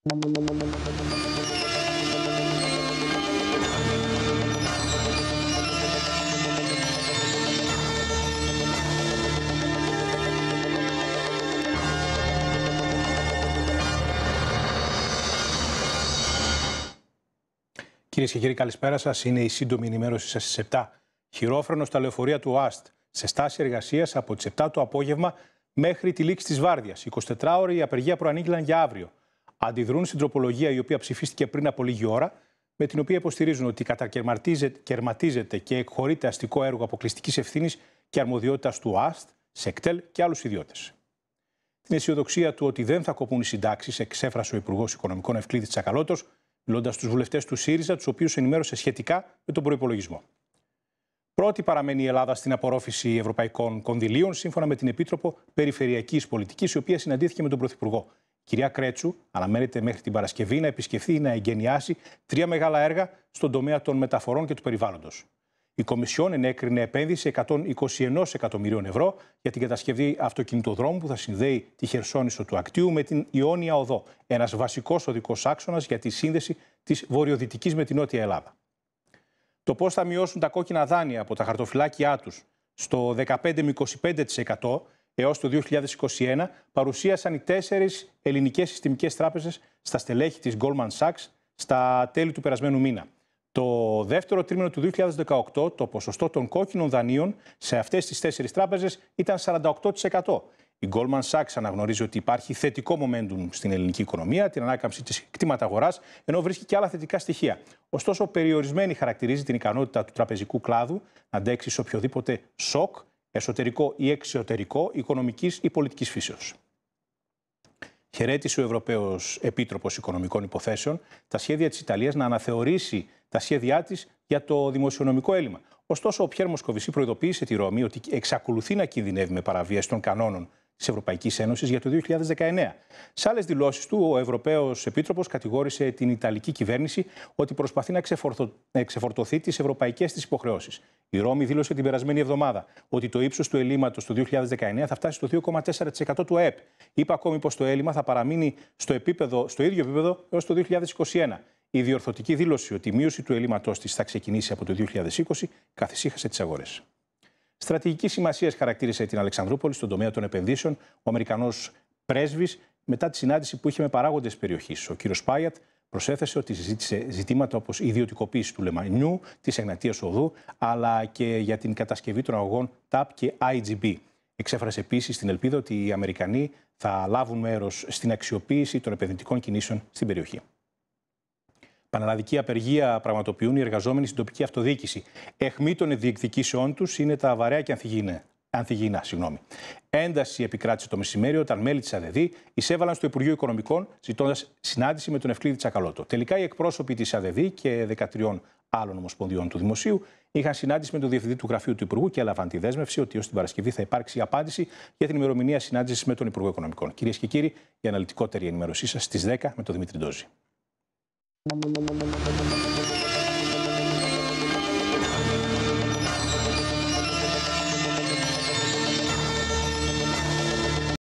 Κυρίες και κύριοι, καλησπέρα σας. Είναι η σύντομη ενημέρωση στι 7. Χειρόφρονο στα λεωφορεία του ΟΑΣΤ σε στάση εργασίας από τις 7 το απόγευμα μέχρι τη λήξη της Βάρδιας. 24 ώρε η απεργία προανήγγυλαν για αύριο αντιδρούν στην τροπολογία η οποία ψηφίστηκε πριν από λίγη ώρα, με την οποία υποστηρίζουν ότι κατακαιρματίζεται και εκχωρείται αστικό έργο αποκλειστικής ευθύνης και αρμοδιότητας του ΑΣΤ, ΣΕΚΤΕΛ και άλλους ιδιώτες. Την αισιοδοξία του ότι δεν θα κοπούν οι συντάξεις εξέφρασε ο Υπουργός Οικονομικών Ευκλήδης Τσακαλώτος, μιλώντας στους βουλευτές του ΣΥΡΙΖΑ, τους οποίους ενημέρωσε σχετικά με τον προπολογισμό. Πρώτη παραμένει η Ελλάδα στην απορρόφηση ευρωπαϊκών κονδυλίων, σύμφωνα με την Επίτροπο Περιφερειακής Πολιτικής, η οποία συναντήθηκε με τον Πρωθυπουργό κυρία Κρέτσου αναμένεται μέχρι την Παρασκευή να επισκεφθεί ή να εγκαινιάσει τρία μεγάλα έργα στον τομέα των μεταφορών και του περιβάλλοντος. Η Κομισιόν ενέκρινε επένδυση 121 εκατομμυρίων ευρώ για την κατασκευή αυτοκινητοδρόμου που θα συνδέει τη Χερσόνησο του Ακτίου με την Ιόνια Οδό, ένας βασικός οδικός άξονας για τη σύνδεση της βορειοδυτικής με την Νότια Ελλάδα. Το πώς θα μειώσουν τα κόκκινα δάνεια από τα χαρτοφυλάκια τους στο 15 με 25% Έως το 2021 παρουσίασαν οι τέσσερις ελληνικές συστημικές τράπεζες στα στελέχη της Goldman Sachs στα τέλη του περασμένου μήνα. Το δεύτερο τρίμηνο του 2018 το ποσοστό των κόκκινων δανείων σε αυτές τις τέσσερις τράπεζες ήταν 48%. Η Goldman Sachs αναγνωρίζει ότι υπάρχει θετικό momentum στην ελληνική οικονομία, την ανάκαμψη της κτήματας αγοράς, ενώ βρίσκει και άλλα θετικά στοιχεία. Ωστόσο, περιορισμένη χαρακτηρίζει την ικανότητα του τραπεζικού κλάδου να αντέξει οποιοδήποτε σοκ εσωτερικό ή εξωτερικό, οικονομικής ή πολιτικής φύσεως. Χαιρέτησε ο Ευρωπαίος Επίτροπος Οικονομικών Υποθέσεων τα σχέδια της Ιταλίας να αναθεωρήσει τα σχέδιά της για το δημοσιονομικό έλλειμμα. Ωστόσο, ο Πιέρ Μοσκοβισή προειδοποίησε τη Ρώμη ότι εξακολουθεί να κινδυνεύει με παραβίαση των κανόνων της Ευρωπαϊκής Ένωσης για το 2019. Σε άλλες δηλώσεις του, ο Ευρωπαίος Επίτροπος κατηγόρησε την Ιταλική κυβέρνηση ότι προσπαθεί να εξεφορτωθεί ξεφορτωθεί τις ευρωπαϊκές της υποχρεώσεις. Η Ρώμη δήλωσε την περασμένη εβδομάδα ότι το ύψος του ελλείμματος του 2019 θα φτάσει στο 2,4% του ΑΕΠ. Είπε ακόμη πως το έλλειμμα θα παραμείνει στο, επίπεδο, στο ίδιο επίπεδο έως το 2021. Η διορθωτική δήλωση ότι η μείωση του ελλείμματό της θα ξεκινήσει από το 2020 καθησύχασε τις αγορές. Στρατηγική σημασίας χαρακτήρισε την Αλεξανδρούπολη στον τομέα των επενδύσεων ο Αμερικανός πρέσβης μετά τη συνάντηση που είχε με παράγοντες περιοχής. Ο κύριος Πάιατ προσέθεσε ότι συζήτησε ζητήματα όπως η ιδιωτικοποίηση του λεμανιού, της Εγνατίας Οδού, αλλά και για την κατασκευή των αγωγών TAP και IGB. Εξέφρασε επίσης την ελπίδα ότι οι Αμερικανοί θα λάβουν μέρος στην αξιοποίηση των επενδυτικών κινήσεων στην περιοχή. Πανελλαδική απεργία πραγματοποιούν οι εργαζόμενοι στην τοπική αυτοδιοίκηση. Εχμή των διεκδικήσεών τους είναι τα βαρέα και ανθυγίνα. Ανθυγίνα, συγγνώμη. Ένταση επικράτησε το μεσημέρι όταν μέλη της ΑΔΔ εισέβαλαν στο Υπουργείο Οικονομικών ζητώντας συνάντηση με τον Ευκλήδη Τσακαλώτο. Τελικά οι εκπρόσωποι της ΑΔΔ και 13 άλλων ομοσπονδιών του Δημοσίου είχαν συνάντηση με τον Διευθυντή του Γραφείου του Υπουργού και έλαβαν τη δέσμευση ότι ως την Παρασκευή θα υπάρξει απάντηση για την ημερομηνία συνάντησης με τον Υπουργό Οικονομικών. Κυρίες και κύριοι, η αναλυτικότερη ενημέρωσή σας στις 10 με τον Δημήτρη Ντόζη. মাযরানেন মাযরানেন মাযরানেন